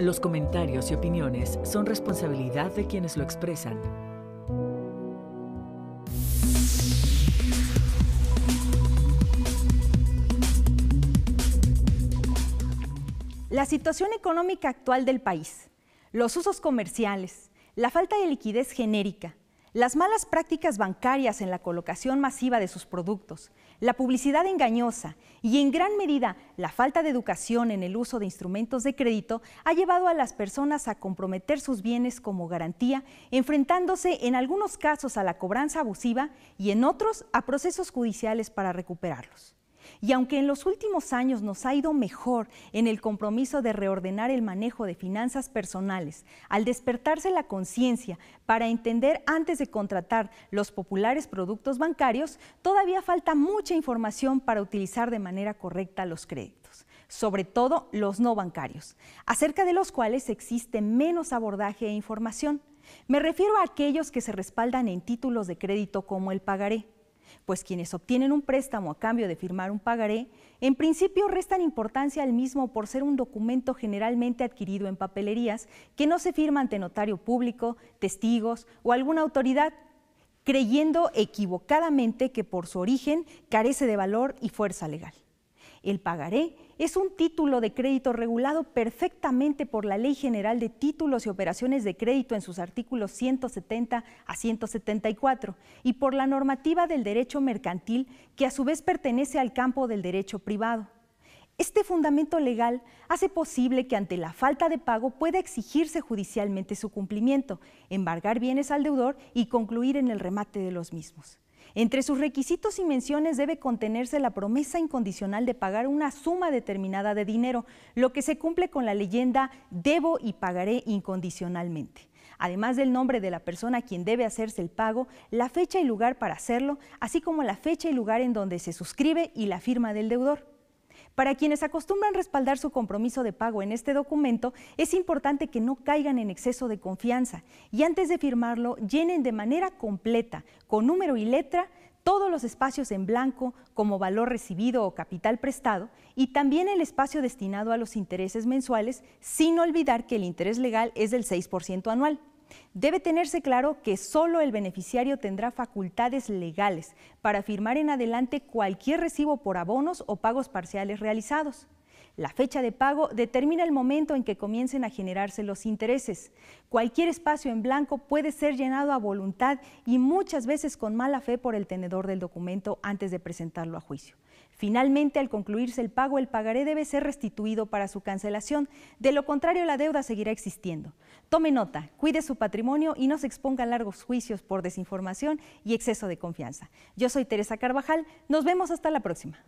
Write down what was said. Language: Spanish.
Los comentarios y opiniones son responsabilidad de quienes lo expresan. La situación económica actual del país, los usos comerciales, la falta de liquidez genérica, las malas prácticas bancarias en la colocación masiva de sus productos, la publicidad engañosa y en gran medida la falta de educación en el uso de instrumentos de crédito ha llevado a las personas a comprometer sus bienes como garantía, enfrentándose en algunos casos a la cobranza abusiva y en otros a procesos judiciales para recuperarlos. Y aunque en los últimos años nos ha ido mejor en el compromiso de reordenar el manejo de finanzas personales, al despertarse la conciencia para entender antes de contratar los populares productos bancarios, todavía falta mucha información para utilizar de manera correcta los créditos sobre todo los no bancarios, acerca de los cuales existe menos abordaje e información. Me refiero a aquellos que se respaldan en títulos de crédito como el pagaré pues quienes obtienen un préstamo a cambio de firmar un pagaré, en principio restan importancia al mismo por ser un documento generalmente adquirido en papelerías que no se firma ante notario público, testigos o alguna autoridad, creyendo equivocadamente que por su origen carece de valor y fuerza legal. El pagaré es un título de crédito regulado perfectamente por la Ley General de Títulos y Operaciones de Crédito en sus artículos 170 a 174 y por la normativa del derecho mercantil que a su vez pertenece al campo del derecho privado. Este fundamento legal hace posible que ante la falta de pago pueda exigirse judicialmente su cumplimiento, embargar bienes al deudor y concluir en el remate de los mismos. Entre sus requisitos y menciones debe contenerse la promesa incondicional de pagar una suma determinada de dinero, lo que se cumple con la leyenda debo y pagaré incondicionalmente. Además del nombre de la persona a quien debe hacerse el pago, la fecha y lugar para hacerlo, así como la fecha y lugar en donde se suscribe y la firma del deudor. Para quienes acostumbran respaldar su compromiso de pago en este documento, es importante que no caigan en exceso de confianza y antes de firmarlo llenen de manera completa, con número y letra, todos los espacios en blanco como valor recibido o capital prestado y también el espacio destinado a los intereses mensuales, sin olvidar que el interés legal es del 6% anual. Debe tenerse claro que solo el beneficiario tendrá facultades legales para firmar en adelante cualquier recibo por abonos o pagos parciales realizados. La fecha de pago determina el momento en que comiencen a generarse los intereses. Cualquier espacio en blanco puede ser llenado a voluntad y muchas veces con mala fe por el tenedor del documento antes de presentarlo a juicio. Finalmente, al concluirse el pago, el pagaré debe ser restituido para su cancelación. De lo contrario, la deuda seguirá existiendo. Tome nota, cuide su patrimonio y no se exponga a largos juicios por desinformación y exceso de confianza. Yo soy Teresa Carvajal. Nos vemos hasta la próxima.